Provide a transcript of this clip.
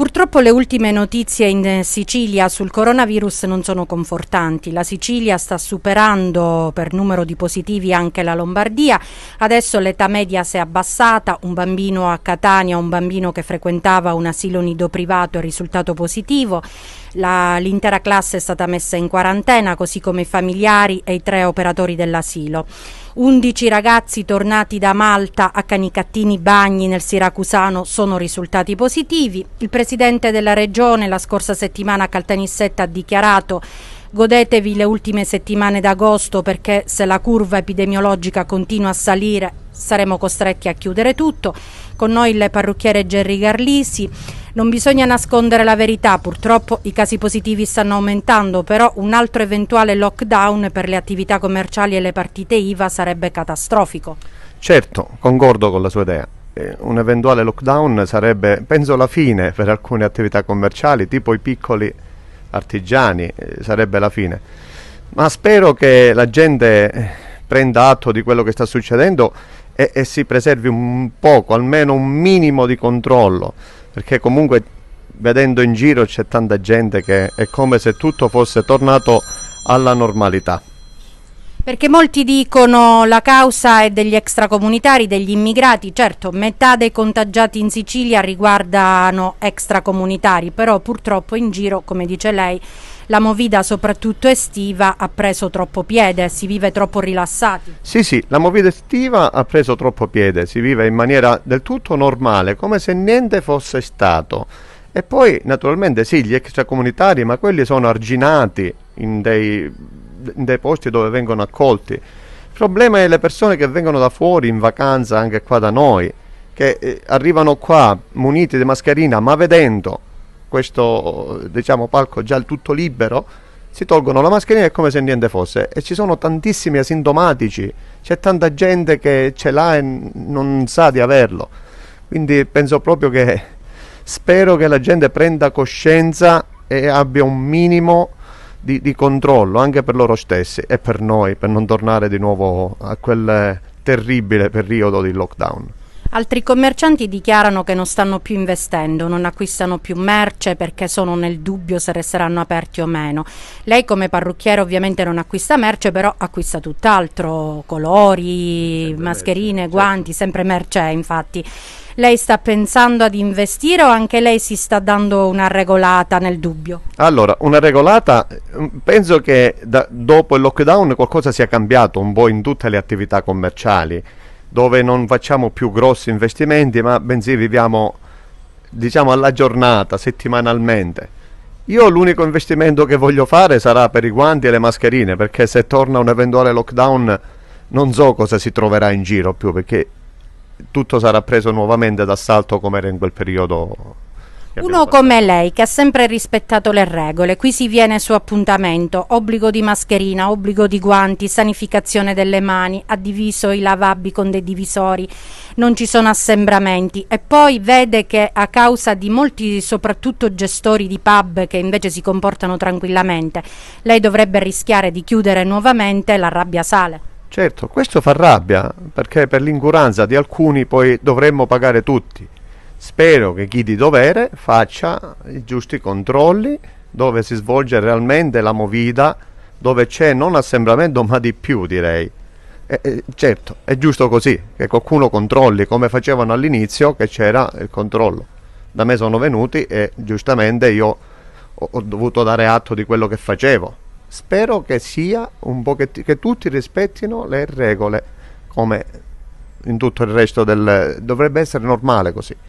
Purtroppo le ultime notizie in Sicilia sul coronavirus non sono confortanti. La Sicilia sta superando per numero di positivi anche la Lombardia. Adesso l'età media si è abbassata. Un bambino a Catania, un bambino che frequentava un asilo nido privato è risultato positivo. l'intera classe è stata messa in quarantena, così come i familiari e i tre operatori dell'asilo. 11 ragazzi tornati da Malta a Canicattini Bagni nel Siracusano sono risultati positivi. Il presidente della regione la scorsa settimana Caltanissetta ha dichiarato godetevi le ultime settimane d'agosto perché se la curva epidemiologica continua a salire saremo costretti a chiudere tutto. Con noi il parrucchiere Gerry Garlisi. Non bisogna nascondere la verità, purtroppo i casi positivi stanno aumentando, però un altro eventuale lockdown per le attività commerciali e le partite IVA sarebbe catastrofico. Certo, concordo con la sua idea. Eh, un eventuale lockdown sarebbe, penso, la fine per alcune attività commerciali, tipo i piccoli artigiani, eh, sarebbe la fine. Ma spero che la gente eh, prenda atto di quello che sta succedendo e, e si preservi un poco, almeno un minimo di controllo, perché comunque vedendo in giro c'è tanta gente che è come se tutto fosse tornato alla normalità. Perché molti dicono la causa è degli extracomunitari, degli immigrati, certo metà dei contagiati in Sicilia riguardano extracomunitari, però purtroppo in giro, come dice lei, la movida soprattutto estiva ha preso troppo piede, si vive troppo rilassati. Sì, sì, la movida estiva ha preso troppo piede, si vive in maniera del tutto normale, come se niente fosse stato. E poi naturalmente sì, gli extracomunitari, ma quelli sono arginati in dei dei posti dove vengono accolti. Il problema è le persone che vengono da fuori in vacanza, anche qua da noi, che eh, arrivano qua muniti di mascherina, ma vedendo questo diciamo, palco già tutto libero, si tolgono la mascherina è come se niente fosse e ci sono tantissimi asintomatici, c'è tanta gente che ce l'ha e non sa di averlo. Quindi penso proprio che spero che la gente prenda coscienza e abbia un minimo di, di controllo anche per loro stessi e per noi, per non tornare di nuovo a quel terribile periodo di lockdown. Altri commercianti dichiarano che non stanno più investendo, non acquistano più merce perché sono nel dubbio se resteranno aperti o meno. Lei come parrucchiere ovviamente non acquista merce, però acquista tutt'altro, colori, sempre mascherine, merce, certo. guanti, certo. sempre merce infatti. Lei sta pensando ad investire o anche lei si sta dando una regolata nel dubbio? Allora, una regolata, mm, penso che da, dopo il lockdown qualcosa sia cambiato un po' in tutte le attività commerciali dove non facciamo più grossi investimenti, ma bensì viviamo diciamo alla giornata, settimanalmente. Io l'unico investimento che voglio fare sarà per i guanti e le mascherine, perché se torna un eventuale lockdown non so cosa si troverà in giro più, perché tutto sarà preso nuovamente d'assalto come era in quel periodo uno come lei che ha sempre rispettato le regole, qui si viene su appuntamento, obbligo di mascherina, obbligo di guanti, sanificazione delle mani, ha diviso i lavabbi con dei divisori, non ci sono assembramenti e poi vede che a causa di molti soprattutto gestori di pub che invece si comportano tranquillamente, lei dovrebbe rischiare di chiudere nuovamente, la rabbia sale. Certo, questo fa rabbia, perché per l'incuranza di alcuni poi dovremmo pagare tutti. Spero che chi di dovere faccia i giusti controlli dove si svolge realmente la movida, dove c'è non assembramento ma di più direi. E, e, certo, è giusto così, che qualcuno controlli come facevano all'inizio che c'era il controllo. Da me sono venuti e giustamente io ho, ho dovuto dare atto di quello che facevo. Spero che sia un pochettino, che tutti rispettino le regole come in tutto il resto del... dovrebbe essere normale così.